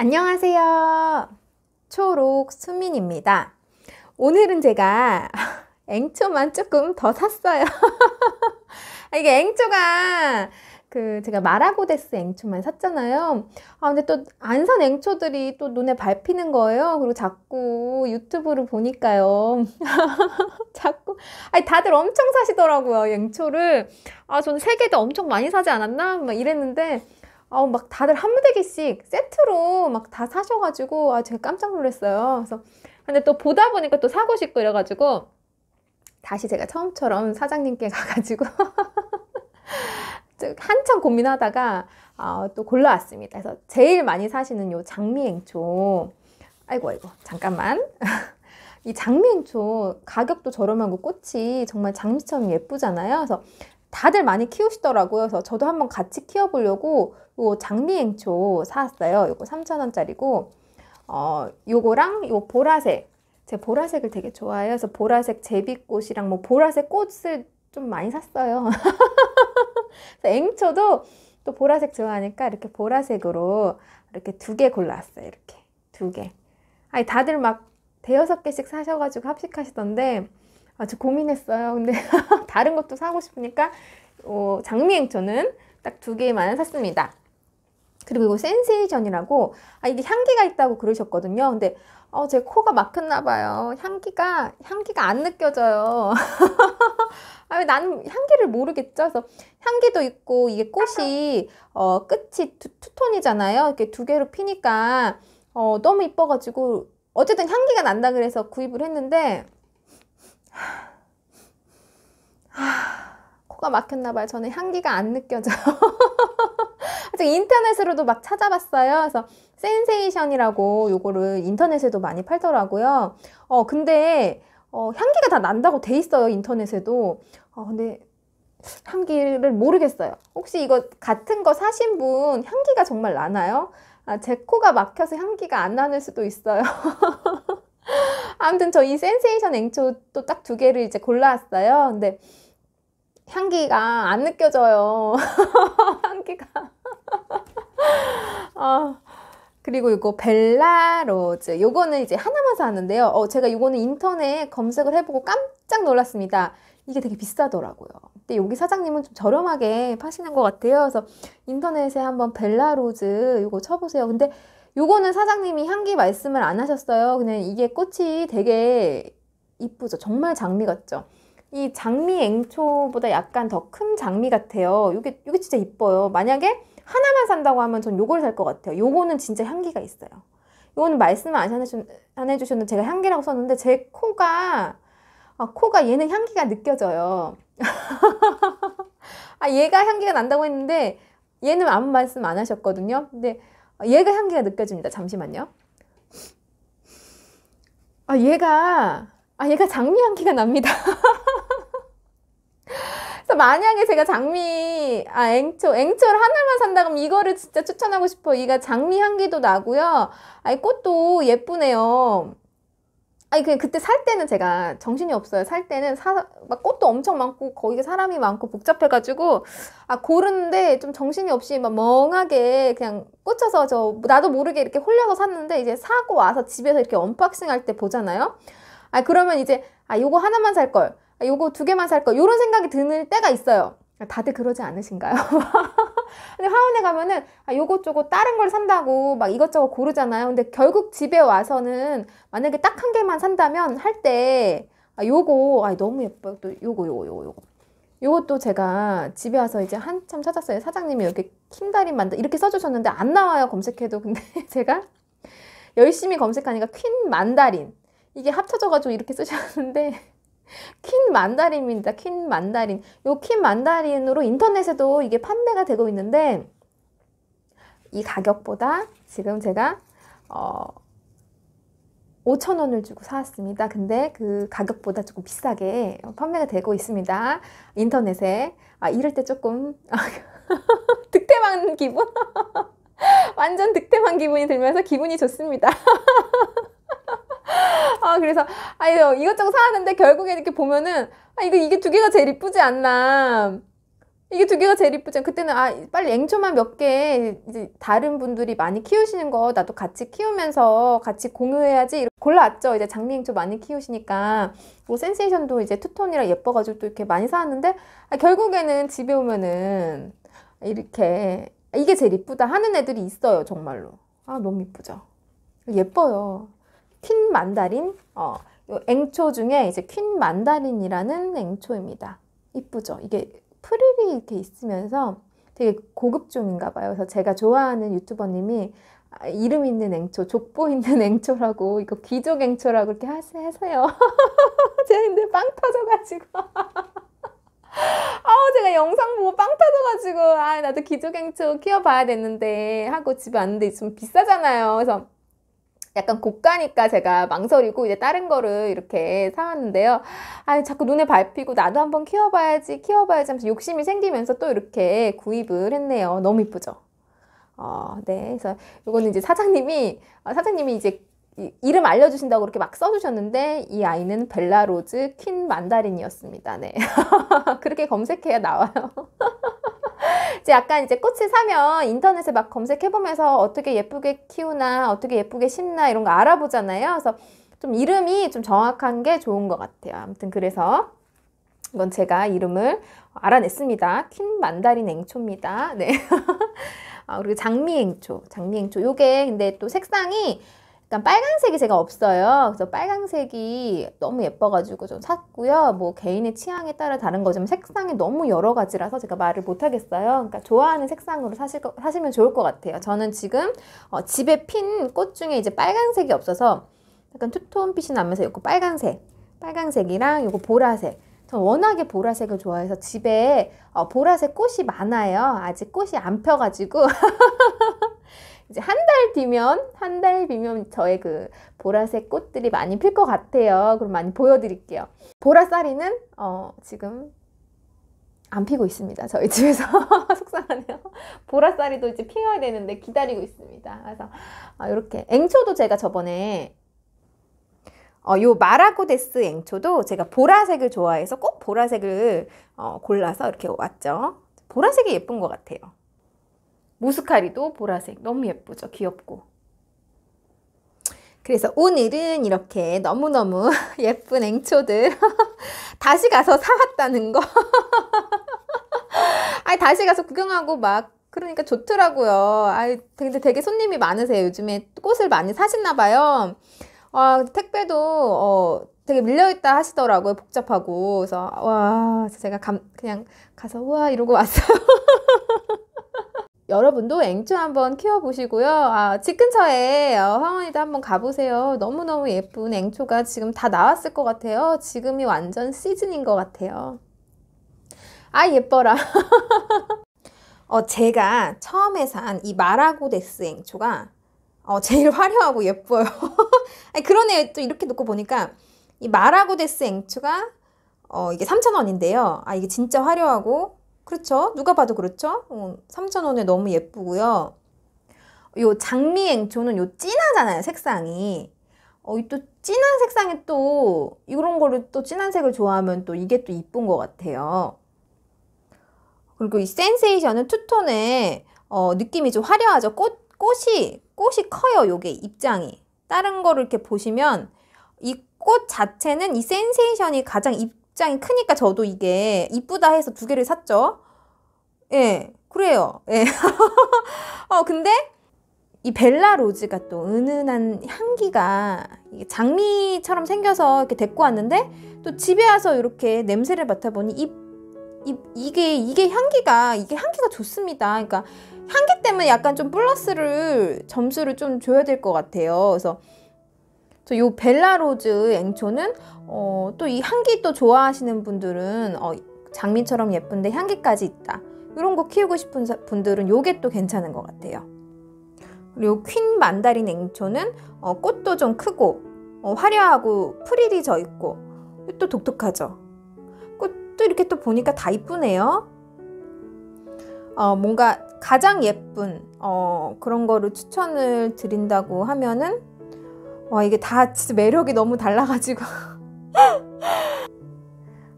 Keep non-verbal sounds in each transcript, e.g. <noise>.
안녕하세요. 초록 수민입니다. 오늘은 제가 <laughs> 앵초만 조금 더 샀어요. <laughs> 이게 앵초가 그 제가 마라고데스 앵초만 샀잖아요. 아 근데 또안산 앵초들이 또 눈에 밟히는 거예요. 그리고 자꾸 유튜브를 보니까요. <laughs> 자꾸 아니 다들 엄청 사시더라고요 앵초를. 아 저는 세개도 엄청 많이 사지 않았나? 막 이랬는데 어, 막 다들 한 무대기씩 세트로 막 다 사셔가지고 아 제가 깜짝 놀랐어요. 그래서 근데 또 보다 보니까 또 사고 싶고 이래가지고 다시 제가 처음처럼 사장님께 <laughs> 가가지고 한참 고민하다가 어, 또 골라왔습니다. 그래서 제일 많이 사시는 요장미앵초 아이고 아이고 잠깐만. <laughs> 이장미앵초 가격도 저렴하고 꽃이 정말 장미처럼 예쁘잖아요. 그래서 다들 많이 키우시더라고요. 그래서 저도 한번 같이 키워보려고 요 장미앵초 사왔어요. 이거 3,000원짜리고 어, 요거랑 요 보라색 제 보라색을 되게 좋아해요. 그래서 보라색 제비꽃이랑 뭐 보라색 꽃을 좀 많이 샀어요. 앵초도 <laughs> 또 보라색 좋아하니까 이렇게 보라색으로 이렇게 두 개 골랐어요. 이렇게 두 개. 아니 다들 막 대여섯 개씩 사셔가지고 합식하시던데 아주 고민했어요. 근데 <laughs> 다른 것도 사고 싶으니까 어, 장미행초는 딱 두 개만 샀습니다. 그리고 이거 센세이션이라고 아 이게 향기가 있다고 그러셨거든요. 근데 어, 제 코가 막혔나 봐요. 향기가 향기가 안 느껴져요. <laughs> 아, 나는 향기를 모르겠죠. 그래서 향기도 있고 이게 꽃이 어, 끝이 투, 톤이잖아요 이렇게 두 개로 피니까 어, 너무 이뻐가지고 어쨌든 향기가 난다 그래서 구입을 했는데 코가 막혔나봐요. 저는 향기가 안 느껴져요. <laughs> 인터넷으로도 막 찾아봤어요. 그래서 센세이션이라고 요거를 인터넷에도 많이 팔더라고요. 어, 근데 어, 향기가 다 난다고 돼 있어요. 인터넷에도. 어, 근데 향기를 모르겠어요. 혹시 이거 같은 거 사신 분 향기가 정말 나나요? 아, 제 코가 막혀서 향기가 안 나는 수도 있어요. <laughs> 아무튼 저 이 센세이션 앵초 또 딱 두 개를 이제 골라왔어요. 근데 향기가 안 느껴져요. <laughs> 향기가. <laughs> 어, 그리고 이거 벨라로즈. 요거는 이제 하나만 샀는데요. 어, 제가 요거는 인터넷 검색을 해보고 깜짝 놀랐습니다. 이게 되게 비싸더라고요. 근데 여기 사장님은 좀 저렴하게 파시는 것 같아요. 그래서 인터넷에 한번 벨라로즈 요거 쳐보세요. 근데 요거는 사장님이 향기 말씀을 안 하셨어요. 그냥 이게 꽃이 되게 이쁘죠. 정말 장미 같죠. 이 장미 앵초보다 약간 더 큰 장미 같아요. 이게 이게 진짜 이뻐요. 만약에 하나만 산다고 하면 전 요걸 살 것 같아요. 요거는 진짜 향기가 있어요. 요거는 말씀 안, 해주셨, 안 해주셨는데 제가 향기라고 썼는데 제 코가 아, 코가 얘는 향기가 느껴져요. <laughs> 아, 얘가 향기가 난다고 했는데 얘는 아무 말씀 안 하셨거든요. 근데 얘가 향기가 느껴집니다. 잠시만요. 아, 얘가, 아, 얘가 장미 향기가 납니다. <laughs> 만약에 제가 장미, 아, 앵초, 앵초를 하나만 산다 그러면 이거를 진짜 추천하고 싶어. 이가 장미 향기도 나고요. 아니, 꽃도 예쁘네요. 아니, 그냥 그때 살 때는 제가 정신이 없어요. 살 때는 사, 막 꽃도 엄청 많고, 거기 사람이 많고 복잡해가지고, 아, 고르는데 좀 정신이 없이 막 멍하게 그냥 꽂혀서 저, 나도 모르게 이렇게 홀려서 샀는데, 이제 사고 와서 집에서 이렇게 언박싱 할 때 보잖아요? 아, 그러면 이제, 아, 요거 하나만 살 걸. 아, 요거 두 개만 살걸 요런 생각이 드는 때가 있어요 아, 다들 그러지 않으신가요? <laughs> 근데 화원에 가면은 아, 요것저것 다른 걸 산다고 막 이것저것 고르잖아요 근데 결국 집에 와서는 만약에 딱 한 개만 산다면 할때 아, 요거 아 너무 예뻐요 또 요거 요거 요거 요거 요것도 제가 집에 와서 이제 한참 찾았어요 사장님이 이렇게 킨다리 만다 이렇게 써주셨는데 안 나와요 검색해도 근데 <laughs> 제가 열심히 검색하니까 퀸 만다린 이게 합쳐져가지고 이렇게 쓰셨는데 퀸 만다린입니다. 퀸 만다린. 요퀸 만다린으로 인터넷에도 이게 판매가 되고 있는데 이 가격보다 지금 제가 어 5,000원을 주고 사왔습니다. 근데 그 가격보다 조금 비싸게 판매가 되고 있습니다. 인터넷에. 아, 이럴 때 조금 <laughs> 득템한 기분? <laughs> 완전 득템한 기분이 들면서 기분이 좋습니다. <laughs> 아, 그래서, 아 이것저것 사왔는데 결국에 이렇게 보면은, 아, 이거, 이게 두 개가 제일 이쁘지 않나. 이게 두 개가 제일 이쁘지 않나. 그때는 아 빨리 앵초만 몇 개 이제 다른 분들이 많이 키우시는 거 나도 같이 키우면서 같이 공유해야지 이렇게 골라왔죠. 이제 장미 앵초 많이 키우시니까 뭐 센세이션도 이제 투톤이라 예뻐가지고 또 이렇게 많이 사왔는데 아, 결국에는 집에 오면은 이렇게 아, 이게 제일 이쁘다 하는 애들이 있어요. 정말로 아 너무 이쁘죠. 예뻐요. 퀸 만다린 어, 앵초 중에 이제 퀸 만다린이라는 앵초입니다. 이쁘죠? 이게 프릴이 이렇게 있으면서 되게 고급종인가 봐요. 그래서 제가 좋아하는 유튜버님이 아, 이름 있는 앵초, 족보 있는 <laughs> 앵초라고 이거 귀족 앵초라고 그렇게 하세, 하세요. <laughs> 제가 근데 빵 터져가지고. <laughs> 아우 제가 영상 보고 빵 터져가지고 아 나도 귀족 앵초 키워봐야 되는데 하고 집에 왔는데 좀 비싸잖아요. 그래서 약간 고가니까 제가 망설이고 이제 다른 거를 이렇게 사왔는데요. 아, 자꾸 눈에 밟히고 나도 한번 키워봐야지, 키워봐야지 하면서 욕심이 생기면서 또 이렇게 구입을 했네요. 너무 이쁘죠? 어, 네. 그래서 이거는 이제 사장님이, 어, 사장님이 이제 이름 알려주신다고 그렇게 막 써주셨는데 이 아이는 벨라로즈 퀸 만다린이었습니다. 네. <laughs> 그렇게 검색해야 나와요. <laughs> 이제 약간 이제 꽃을 사면 인터넷에 막 검색해보면서 어떻게 예쁘게 키우나 어떻게 예쁘게 심나 이런 거 알아보잖아요. 그래서 좀 이름이 좀 정확한 게 좋은 것 같아요. 아무튼 그래서 이건 제가 이름을 알아냈습니다. 퀸 만다린 앵초입니다. 네. <laughs> 아, 그리고 장미 앵초, 장미 앵초. 요게 근데 또 색상이 일단 빨간색이 제가 없어요. 그래서 빨간색이 너무 예뻐가지고 좀 샀고요. 뭐 개인의 취향에 따라 다른 거지만 색상이 너무 여러 가지라서 제가 말을 못하겠어요. 그러니까 좋아하는 색상으로 사실 거, 사시면 좋을 것 같아요. 저는 지금 어, 집에 핀 꽃 중에 이제 빨간색이 없어서 약간 투톤 빛이 나면서 이거 빨간색빨간색이랑 이거 보라색. 전 워낙에 보라색을 좋아해서 집에 어, 보라색 꽃이 많아요. 아직 꽃이 안 펴가지고 <laughs> 이제 한 달 뒤면 한 달 뒤면 저의 그 보라색 꽃들이 많이 필 것 같아요. 그럼 많이 보여드릴게요. 보라사리는 어, 지금 안 피고 있습니다. 저희 집에서 <laughs> 속상하네요. 보라사리도 이제 피어야 되는데 기다리고 있습니다. 그래서 이렇게 어, 앵초도 제가 저번에 어, 요 마라고데스 앵초도 제가 보라색을 좋아해서 꼭 보라색을 어, 골라서 이렇게 왔죠. 보라색이 예쁜 것 같아요. 모스카리도 보라색 너무 예쁘죠 귀엽고 그래서 오늘은 이렇게 너무너무 <laughs> 예쁜 앵초들 <laughs> 다시 가서 사왔다는 거 <laughs> 아니 다시 가서 구경하고 막 그러니까 좋더라고요 아이 근데 되게 손님이 많으세요 요즘에 꽃을 많이 사시나 봐요 아, 택배도 어, 되게 밀려있다 하시더라고요 복잡하고 그래서 와 제가 감, 그냥 가서 와 이러고 왔어요 여러분도 앵초 한번 키워보시고요. 아, 집 근처에 어, 황원이도 한번 가보세요. 너무너무 예쁜 앵초가 지금 다 나왔을 것 같아요. 지금이 완전 시즌인 것 같아요. 아 예뻐라. <laughs> 어, 제가 처음에 산 이 마라고데스 앵초가 어, 제일 화려하고 예뻐요. <laughs> 아니, 그러네또 이렇게 놓고 보니까 이 마라고데스 앵초가 어, 이게 3,000원인데요. 아, 이게 진짜 화려하고 그렇죠? 누가 봐도 그렇죠? 어, 3,000원에 너무 예쁘고요. 요 장미 앵초는 요 진하잖아요, 색상이. 어, 또 진한 색상이또 이런 거를 또 진한 색을 좋아하면 또 이게 또 이쁜 것 같아요. 그리고 이 센세이션은 투톤에 어, 느낌이 좀 화려하죠. 꽃, 꽃이, 꽃이 커요. 요게 입장이. 다른 거를 이렇게 보시면 이 꽃 자체는 이 센세이션이 가장 입장이 크니까 저도 이게 이쁘다 해서 두 개를 샀죠. 예, 그래요. 예. <laughs> 어, 근데 이 벨라 로즈가 또 은은한 향기가 장미처럼 생겨서 이렇게 데리고 왔는데 또 집에 와서 이렇게 냄새를 맡아보니 입, 입 이게 이게 향기가 이게 향기가 좋습니다. 그러니까 향기 때문에 약간 좀 플러스를 점수를 좀 줘야 될 것 같아요. 그래서 저요 벨라 로즈 앵초는 어, 또 이 향기 또 좋아하시는 분들은 어, 장미처럼 예쁜데 향기까지 있다. 이런 거 키우고 싶은 분들은 요게 또 괜찮은 것 같아요. 그리고 퀸 만다린 앵초는 어, 꽃도 좀 크고 어, 화려하고 프릴이 져 있고 또 독특하죠. 꽃도 이렇게 또 보니까 다 이쁘네요. 어, 뭔가 가장 예쁜 어, 그런 거를 추천을 드린다고 하면은 와 이게 다 진짜 매력이 너무 달라가지고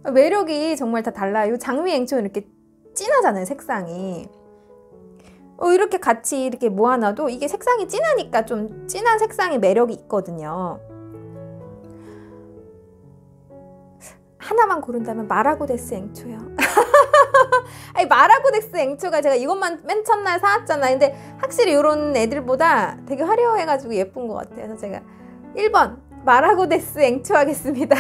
<laughs> 매력이 정말 다 달라요. 장미앵초는 이렇게 진하잖아요, 색상이. 어, 이렇게 같이 이렇게 모아놔도 이게 색상이 진하니까 좀 진한 색상의 매력이 있거든요. 하나만 고른다면 마라고데스 앵초요. <laughs> 아니 마라고데스 앵초가 제가 이것만 맨 첫날 사왔잖아요. 근데 확실히 이런 애들보다 되게 화려해가지고 예쁜 것 같아요. 그래서 제가 1번 마라고데스 앵초 하겠습니다.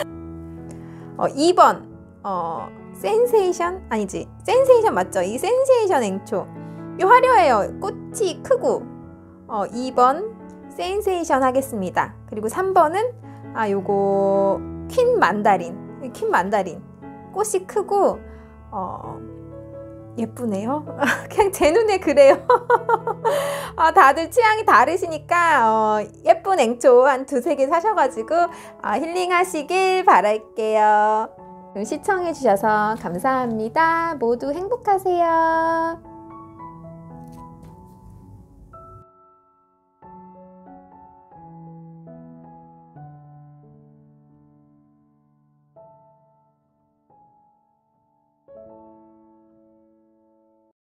<laughs> 어, 2번 어, 센세이션 아니지 센세이션 맞죠 이 센세이션 앵초 이 화려해요 꽃이 크고 어, 2번 센세이션 하겠습니다 그리고 3번은 아 요거 퀸 만다린 퀸 만다린 꽃이 크고 어, 예쁘네요. <laughs> 그냥 제 눈에 그래요. <laughs> 아, 다들 취향이 다르시니까 어, 예쁜 앵초 한 두세 개 사셔가지고 아, 힐링하시길 바랄게요. 시청해주셔서 감사합니다. 모두 행복하세요.